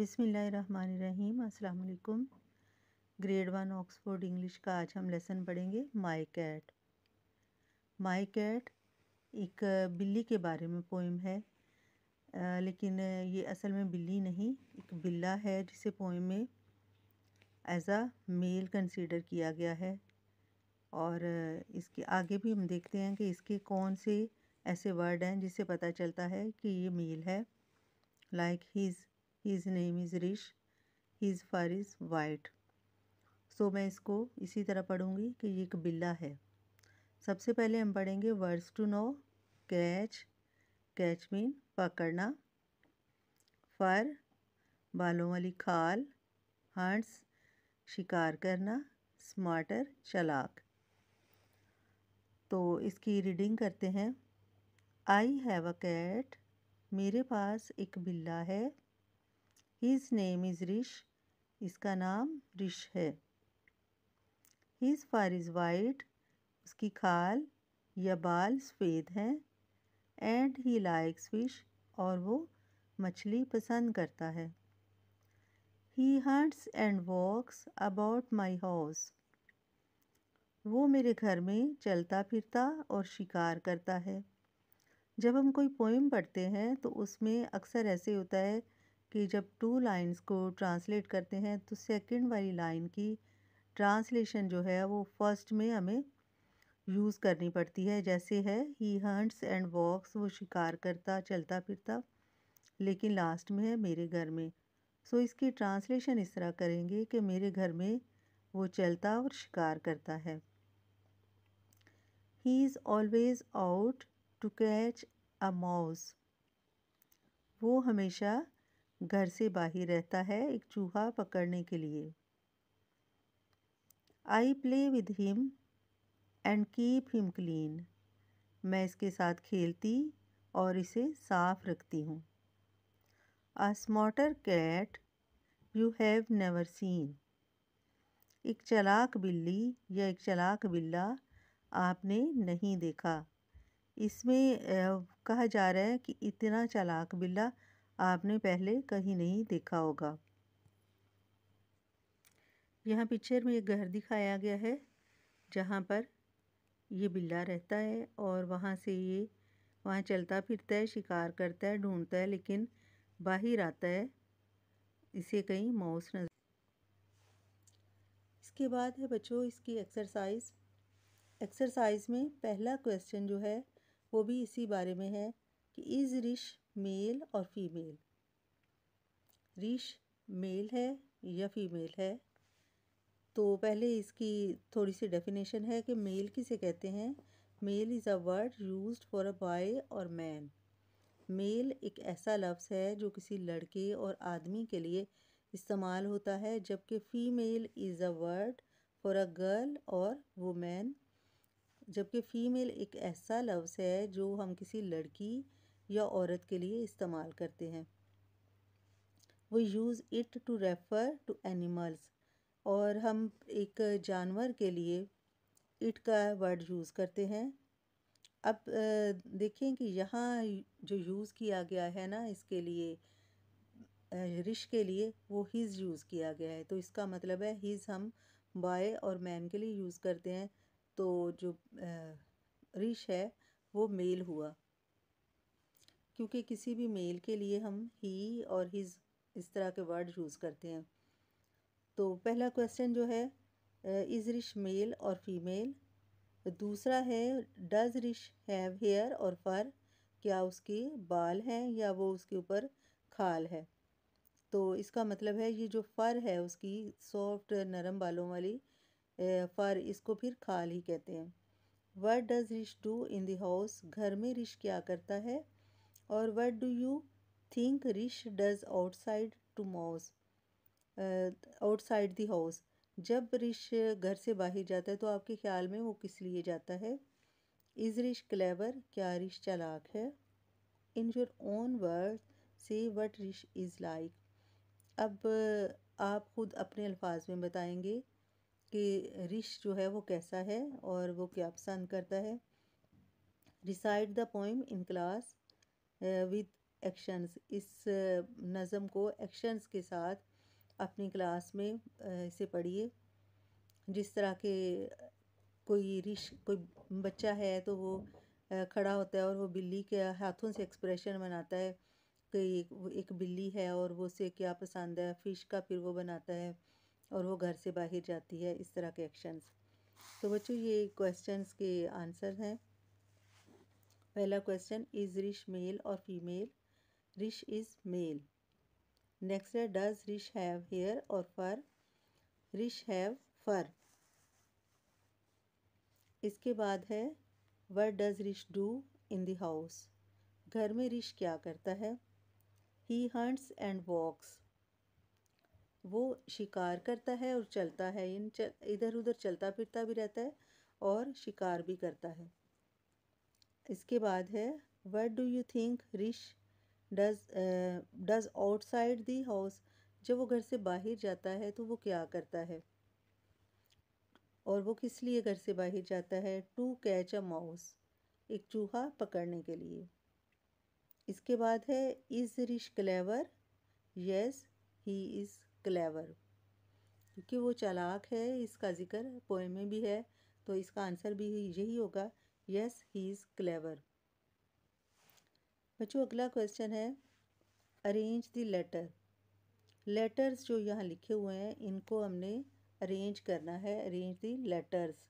अस्सलाम अल्लाम grade one Oxford English का आज हम लेसन पढ़ेंगे माई कैट माई कैट एक बिल्ली के बारे में पोइम है आ, लेकिन ये असल में बिल्ली नहीं एक बिल्ला है जिसे पोइम में एज आ मेल कंसीडर किया गया है और इसके आगे भी हम देखते हैं कि इसके कौन से ऐसे वर्ड हैं जिससे पता चलता है कि ये मेल है like his his name is Rish his fur is white so मैं इसको इसी तरह पढ़ूँगी कि ये एक बिल्ला है सबसे पहले हम पढ़ेंगे words to know catch catch mean पकड़ना फर बालों वाली खाल हंड्स शिकार करना स्मार्टर चलाक तो इसकी रीडिंग करते हैं आई हैव अ कैट मेरे पास एक बिल्ला है हीज़ नेम इज़ रिश इसका नाम रिश है हीज़ फार इज़ वाइट उसकी खाल या बाल सफ़ेद हैं एंड ही लाइक्स फिश और वो मछली पसंद करता है he hunts and walks about my house वो मेरे घर में चलता फिरता और शिकार करता है जब हम कोई पोइम पढ़ते हैं तो उसमें अक्सर ऐसे होता है कि जब टू लाइंस को ट्रांसलेट करते हैं तो सेकंड वाली लाइन की ट्रांसलेशन जो है वो फर्स्ट में हमें यूज़ करनी पड़ती है जैसे है ही हंट्स एंड वॉक्स वो शिकार करता चलता फिरता लेकिन लास्ट में है मेरे घर में सो so, इसकी ट्रांसलेशन इस तरह करेंगे कि मेरे घर में वो चलता और शिकार करता है he is always out to catch a mouse वो हमेशा घर से बाहर रहता है एक चूहा पकड़ने के लिए I play with him and keep him clean मैं इसके साथ खेलती और इसे साफ रखती हूँ a smarter cat you have never seen एक चलाक बिल्ली या एक चलाक बिल्ला आपने नहीं देखा इसमें कहा जा रहा है कि इतना चलाक बिल्ला आपने पहले कहीं नहीं देखा होगा यहाँ पिक्चर में एक घर दिखाया गया है जहाँ पर ये बिल्ला रहता है और वहाँ से ये वहाँ चलता फिरता है शिकार करता है ढूंढता है लेकिन बाहर आता है इसे कहीं माउस नज़र इसके बाद है बच्चों इसकी एक्सरसाइज एक्सरसाइज में पहला क्वेश्चन जो है वो भी इसी बारे में है कि इज़ रिश मेल और फीमेल रीश मेल है या फीमेल है तो पहले इसकी थोड़ी सी डेफिनेशन है कि मेल किसे कहते हैं male is a word used for a boy और मैन मेल एक ऐसा लफ्ज़ है जो किसी लड़के और आदमी के लिए इस्तेमाल होता है जबकि female is a word for a girl और वुमेन जबकि फ़ीमेल एक ऐसा लफ्ज़ है जो हम किसी लड़की या औरत के लिए इस्तेमाल करते हैं वो use it to refer to animals और हम एक जानवर के लिए इट का वर्ड यूज़ करते हैं अब देखें कि यहाँ जो यूज़ किया गया है ना इसके लिए रिश के लिए वो हिज़ यूज़ किया गया है तो इसका मतलब है हिज़ हम बॉय और मैन के लिए यूज़ करते हैं तो जो रिश है वो मेल हुआ क्योंकि किसी भी मेल के लिए हम ही और हिज इस तरह के वर्ड यूज़ करते हैं तो पहला क्वेश्चन जो है इज़ रिश मेल और फीमेल दूसरा है डज रिश हैव हेयर और फर क्या उसके बाल हैं या वो उसके ऊपर खाल है तो इसका मतलब है ये जो फ़र है उसकी सॉफ्ट नरम बालों वाली फ़र इसको फिर खाल ही कहते हैं what does Rish do in the house घर में रिश क्या करता है और what do you think Rish does outside to moss outside the house जब रिश घर से बाहर जाता है तो आपके ख्याल में वो किस लिए जाता है इज़ रिश क्लेवर क्या रिश चलाक है इन योर ओन वर्ड से वट रिश इज़ लाइक अब uh, आप ख़ुद अपने अल्फाज में बताएंगे कि रिश जो है वो कैसा है और वो क्या पसंद करता है recite the poem in class with actions इस नज़म को एक्शंस के साथ अपनी क्लास में इसे पढ़िए जिस तरह के कोई रिश कोई बच्चा है तो वो खड़ा होता है और वो बिल्ली के हाथों से एक्सप्रेशन बनाता है कि एक बिल्ली है और वो उसे क्या पसंद है फ़िश का फिर वो बनाता है और वो घर से बाहर जाती है इस तरह के एक्शंस तो बच्चों ये क्वेश्चंस के आंसर हैं पहला क्वेश्चन इज रिश मेल और female Rish is male next है डज रिश हैव हेयर और फर रिश हैव फर इसके बाद है what does Rish do in the house घर में रिश क्या करता है ही हंट्स एंड वॉक्स वो शिकार करता है और चलता है इन चल, इधर उधर चलता फिरता भी रहता है और शिकार भी करता है इसके बाद है what do you think Rish does does outside the house जब वो घर से बाहर जाता है तो वो क्या करता है और वो किस लिए घर से बाहर जाता है टू कैच अ माउस एक चूहा पकड़ने के लिए इसके बाद है is Rish clever yes he is clever क्योंकि वो चालाक है इसका ज़िक्र पोएम में भी है तो इसका आंसर भी यही होगा यस ही इज़ क्लेवर बच्चों अगला क्वेश्चन है अरेंज द लेटर लेटर्स जो यहाँ लिखे हुए हैं इनको हमने अरेंज करना है अरेंज द लेटर्स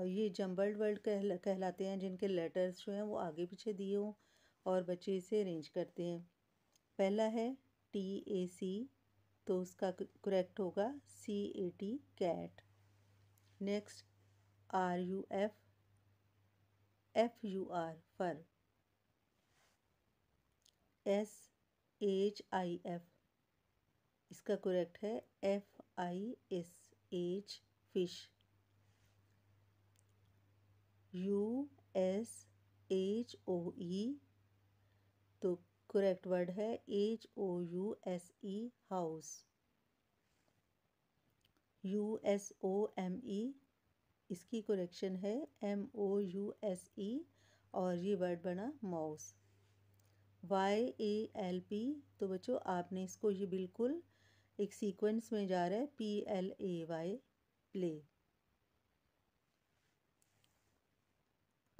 और ये जम्बल्ड वर्ल्ड कहला कहलाते हैं जिनके लेटर्स जो हैं वो आगे पीछे दिए हों और बच्चे इसे अरेंज करते हैं पहला है टी ए सी तो उसका करेक्ट होगा C A T cat next R U F F U R fur S H I F इसका करेक्ट है F I S H fish U S H O E तो करेक्ट वर्ड है H O U S E house U S O M E इसकी correction है M O U S E और ये word बना mouse Y A L P तो बच्चों आपने इसको ये बिल्कुल एक सीक्वेंस में जा रहा है P L A Y play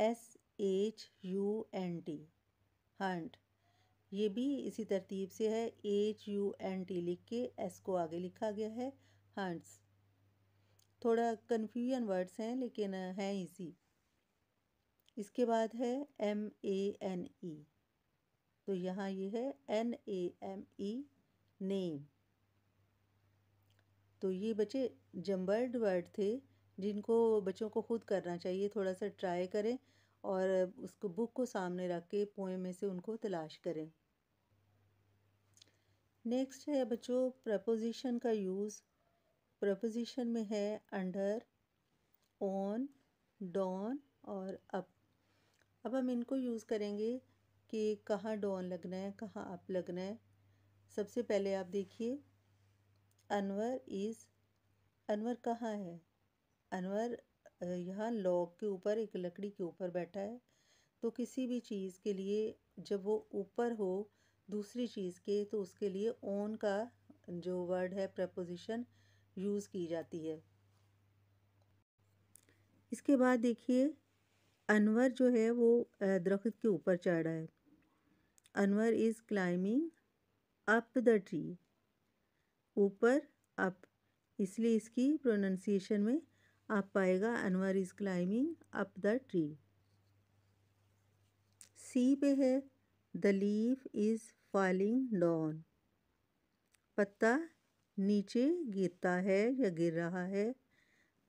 S H U N T hunt ये भी इसी तरतीब से है एच यू एन टी लिख के एस को आगे लिखा गया है हंट्स थोड़ा कन्फ्यूजन वर्ड्स हैं लेकिन हैं इजी इसके बाद है एम ए एन ई तो यहाँ ये है N A M E name तो ये बच्चे जम्बर्ड वर्ड थे जिनको बच्चों को खुद करना चाहिए थोड़ा सा ट्राई करें और उसको बुक को सामने रख के पोएम में से उनको तलाश करें नेक्स्ट है बच्चों प्रपोजिशन का यूज़ प्रपोजिशन में है अंडर ऑन डॉन और अप अब हम इनको यूज़ करेंगे कि कहाँ डॉन लगना है कहाँ अप लगना है सबसे पहले आप देखिए अनवर इज़ अनवर कहाँ है अनवर यहाँ लॉग के ऊपर एक लकड़ी के ऊपर बैठा है तो किसी भी चीज़ के लिए जब वो ऊपर हो दूसरी चीज़ के तो उसके लिए ओन का जो वर्ड है प्रपोजिशन यूज़ की जाती है इसके बाद देखिए अनवर जो है वो दरख्त के ऊपर चढ़ रहा है Anwar is climbing up the tree ऊपर अप इसलिए इसकी प्रोनंसिएशन में आप पाएगा Anwar is climbing up the tree C पे है the leaf is falling down पत्ता नीचे गिरता है या गिर रहा है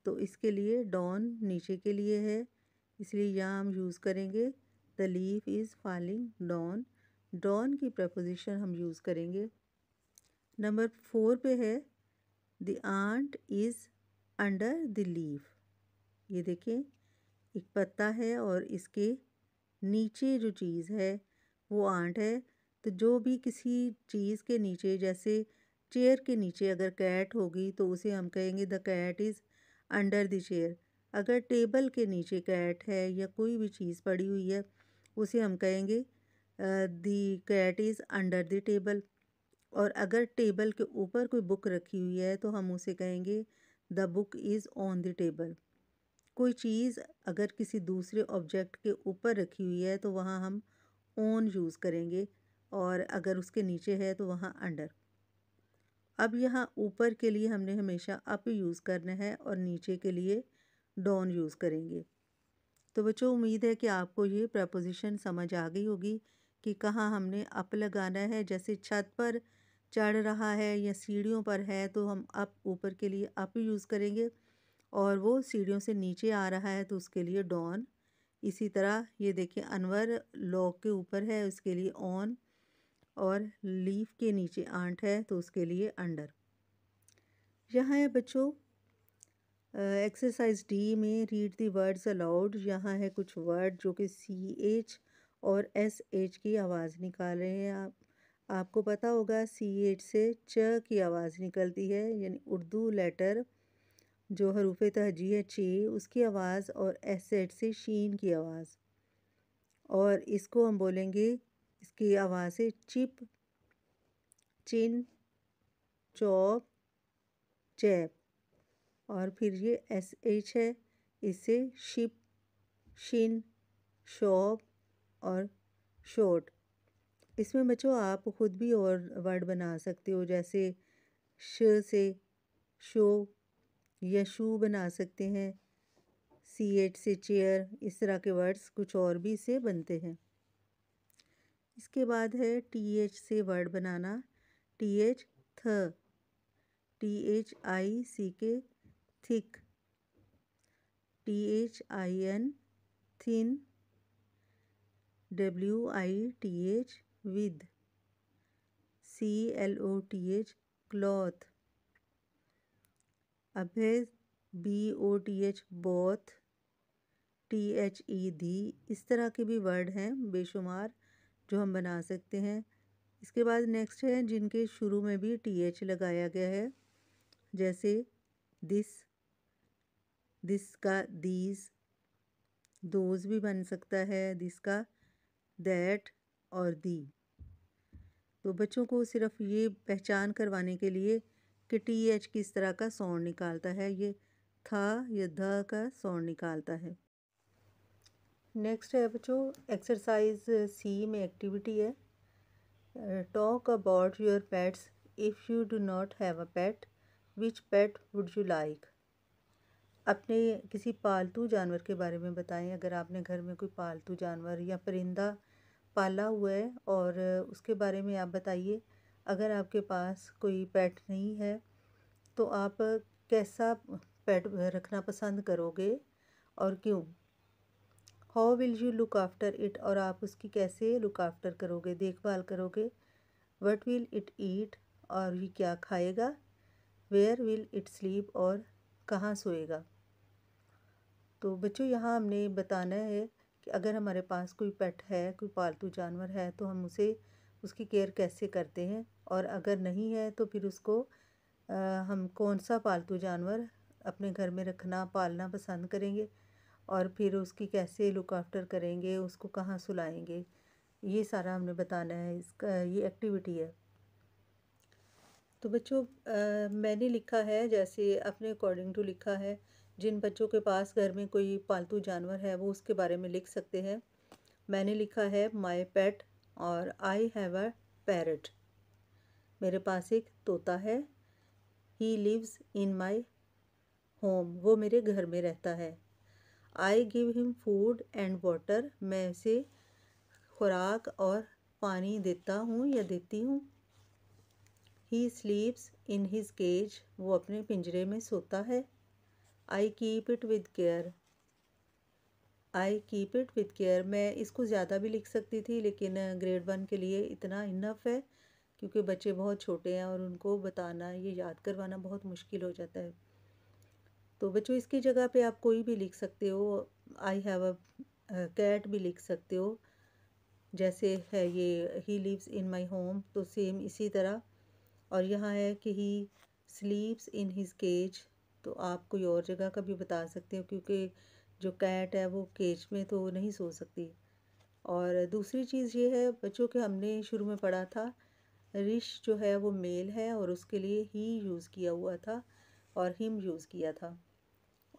तो इसके लिए डॉन नीचे के लिए है इसलिए यहाँ हम यूज़ करेंगे the leaf is falling down down की प्रपोजिशन हम यूज़ करेंगे नंबर फोर पे है the ant is under the leaf ये देखें एक पत्ता है और इसके नीचे जो चीज़ है वो आंट है तो जो भी किसी चीज़ के नीचे जैसे चेयर के नीचे अगर कैट होगी तो उसे हम कहेंगे the cat is under the chair अगर टेबल के नीचे कैट है या कोई भी चीज़ पड़ी हुई है उसे हम कहेंगे the cat is under the table और अगर टेबल के ऊपर कोई बुक रखी हुई है तो हम उसे कहेंगे the book is on the table कोई चीज़ अगर किसी दूसरे ऑब्जेक्ट के ऊपर रखी हुई है तो वहाँ हम ऑन यूज़ करेंगे और अगर उसके नीचे है तो वहाँ अंडर अब यहाँ ऊपर के लिए हमने हमेशा अप यूज़ करना है और नीचे के लिए डाउन यूज़ करेंगे तो बच्चों उम्मीद है कि आपको ये प्रपोजिशन समझ आ गई होगी कि कहाँ हमने अप लगाना है जैसे छत पर चढ़ रहा है या सीढ़ियों पर है तो हम अप ऊपर के लिए अप यूज़ करेंगे और वो सीढ़ियों से नीचे आ रहा है तो उसके लिए डॉन इसी तरह ये देखिए अनवर लॉक के ऊपर है उसके लिए ऑन और लीफ के नीचे आंट है तो उसके लिए अंडर यहाँ है बच्चों एक्सरसाइज डी में रीड दी वर्ड्स अलाउड यहाँ है कुछ वर्ड जो कि सी एच और एस एच की आवाज़ निकाल रहे हैं आप आपको पता होगा सी एच से च की आवाज़ निकलती है यानी उर्दू लेटर जो हरूफ तहजी है चे उसकी आवाज़ और एस एच से शीन की आवाज़ और इसको हम बोलेंगे इसकी आवाज़ें चिप चिन चौप चैप और फिर ये एस एच है इसे शिप शिन शॉप और शॉट इसमें बच्चों आप ख़ुद भी और वर्ड बना सकते हो जैसे श से शो या शू बना सकते हैं सी एच से चेयर इस तरह के वर्ड्स कुछ और भी से बनते हैं इसके बाद है टी एच से वर्ड बनाना T H th T H I C K thick T H I N thin W I T H with C L O T H cloth अब है B O T H both T H E the इस तरह के भी word हैं बेशुमार जो हम बना सकते हैं इसके बाद नेक्स्ट है जिनके शुरू में भी टी एच लगाया गया है जैसे दिस दिस का दीज दोज भी बन सकता है दिस का दैट और दी तो बच्चों को सिर्फ ये पहचान करवाने के लिए कि टी एच किस तरह का साउंड निकालता है ये था या ध का साउंड निकालता है नेक्स्ट है बच्चों एक्सरसाइज सी में एक्टिविटी है talk about your pets if you do not have a pet which pet would you like अपने किसी पालतू जानवर के बारे में बताएं अगर आपने घर में कोई पालतू जानवर या परिंदा पाला हुआ है और उसके बारे में आप बताइए अगर आपके पास कोई पेट नहीं है तो आप कैसा पेट रखना पसंद करोगे और क्यों how will you look after it और आप उसकी कैसे लुक आफ्टर करोगे देखभाल करोगे वट विल इट ईट और ये क्या खाएगा वेयर विल इट स्लीप और कहाँ सोएगा तो बच्चों यहाँ हमने बताना है कि अगर हमारे पास कोई पेट है कोई पालतू जानवर है तो हम उसे उसकी केयर कैसे करते हैं और अगर नहीं है तो फिर उसको आ, हम कौन सा पालतू जानवर अपने घर में रखना पालना पसंद करेंगे और फिर उसकी कैसे लुक आफ्टर करेंगे उसको कहाँ सुलाएंगे ये सारा हमने बताना है इसका ये एक्टिविटी है तो बच्चों आ, मैंने लिखा है जैसे अपने अकॉर्डिंग टू लिखा है जिन बच्चों के पास घर में कोई पालतू जानवर है वो उसके बारे में लिख सकते हैं मैंने लिखा है माय पेट और आई हैव अ पैरट मेरे पास एक तोता है he lives in my home वो मेरे घर में रहता है I give him food and water मैं उसे खुराक और पानी देता हूँ या देती हूँ ही स्लीप्स इन हिज केज वो अपने पिंजरे में सोता है I keep it with care I keep it with care मैं इसको ज़्यादा भी लिख सकती थी लेकिन ग्रेड वन के लिए इतना इनफ है क्योंकि बच्चे बहुत छोटे हैं और उनको बताना ये याद करवाना बहुत मुश्किल हो जाता है तो बच्चों इसकी जगह पे आप कोई भी लिख सकते हो आई हैव अ कैट भी लिख सकते हो जैसे है ये he lives in my home तो सेम इसी तरह और यहाँ है कि ही स्लीप्स इन हिज केज तो आप कोई और जगह का भी बता सकते हो क्योंकि जो कैट है वो केज में तो नहीं सो सकती और दूसरी चीज़ ये है बच्चों के हमने शुरू में पढ़ा था रिश जो है वो मेल है और उसके लिए ही यूज़ किया हुआ था और हिम यूज़ किया था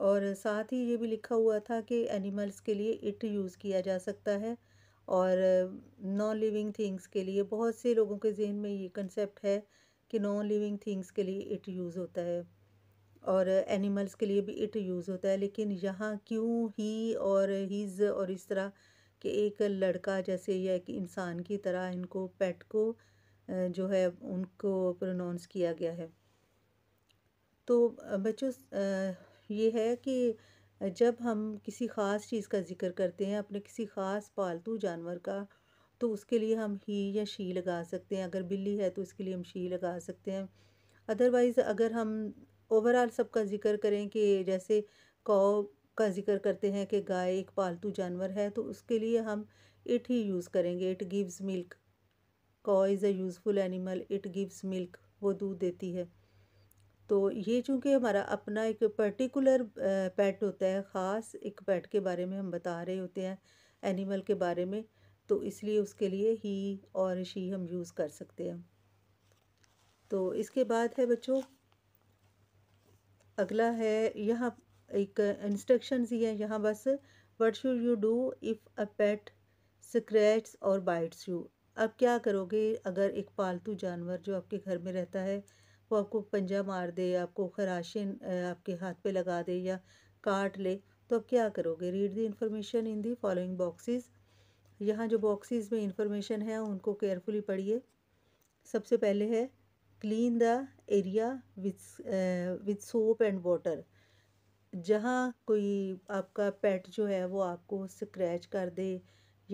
और साथ ही ये भी लिखा हुआ था कि एनिमल्स के लिए इट यूज़ किया जा सकता है और नॉन लिविंग थिंग्स के लिए बहुत से लोगों के जहन में ये कंसेप्ट है कि नॉन लिविंग थिंग्स के लिए इट यूज़ होता है और एनिमल्स के लिए भी इट यूज़ होता है लेकिन यहाँ क्यों ही और हीज़ और इस तरह कि एक लड़का जैसे या एक इंसान की तरह इनको पेट को जो है उनको प्रोनाउंस किया गया है तो बच्चों ये है कि जब हम किसी ख़ास चीज़ का ज़िक्र करते हैं अपने किसी ख़ास पालतू जानवर का तो उसके लिए हम ही या शी लगा सकते हैं अगर बिल्ली है तो उसके लिए हम शी लगा सकते हैं अदरवाइज़ अगर हम ओवरऑल सबका ज़िक्र करें कि जैसे कौ का ज़िक्र करते हैं कि गाय एक पालतू जानवर है तो उसके लिए हम इट ही यूज़ करेंगे it gives milk cow is a useful animal it gives milk वो दूध देती है तो ये चूँकि हमारा अपना एक पर्टिकुलर पेट होता है ख़ास एक पेट के बारे में हम बता रहे होते हैं एनिमल के बारे में तो इसलिए उसके लिए ही और शी हम यूज़ कर सकते हैं तो इसके बाद है बच्चों अगला है यहाँ एक इंस्ट्रक्शन ही है यहाँ बस what should you do if a pet scratches और बाइट्स यू अब क्या करोगे अगर एक पालतू जानवर जो आपके घर में रहता है वो आपको पंजा मार दे आपको खराशें आपके हाथ पे लगा दे या काट ले तो आप क्या करोगे read the information in the following boxes यहाँ जो बॉक्सेस में इंफॉर्मेशन है उनको केयरफुली पढ़िए सबसे पहले है clean the area with with soap and water जहाँ कोई आपका पेट जो है वो आपको स्क्रैच कर दे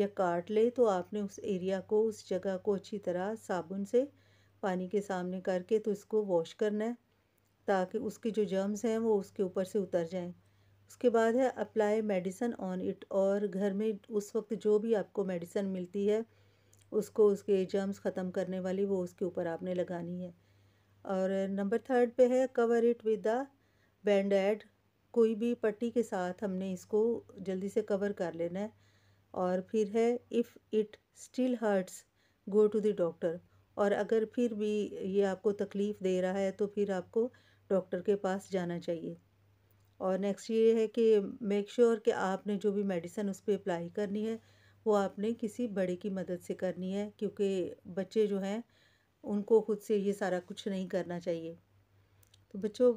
या काट ले तो आपने उस एरिया को उस जगह को अच्छी तरह साबुन से पानी के सामने करके तो इसको वॉश करना है ताकि उसके जो जर्म्स हैं वो उसके ऊपर से उतर जाएं उसके बाद है अप्लाई मेडिसन ऑन इट और घर में उस वक्त जो भी आपको मेडिसन मिलती है उसको उसके जर्म्स ख़त्म करने वाली वो उसके ऊपर आपने लगानी है और नंबर थर्ड पे है cover it with the band aid कोई भी पट्टी के साथ हमने इसको जल्दी से कवर कर लेना है और फिर है if it still hurts go to the doctor और अगर फिर भी ये आपको तकलीफ़ दे रहा है तो फिर आपको डॉक्टर के पास जाना चाहिए और नेक्स्ट ये है कि मेक श्योर sure कि आपने जो भी मेडिसन उस पर अप्लाई करनी है वो आपने किसी बड़े की मदद से करनी है क्योंकि बच्चे जो हैं उनको खुद से ये सारा कुछ नहीं करना चाहिए तो बच्चों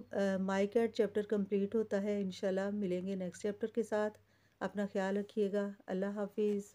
माई कैट चैप्टर कंप्लीट होता है इन मिलेंगे नेक्स्ट चैप्टर के साथ अपना ख्याल रखिएगा अल्लाह हाफिज़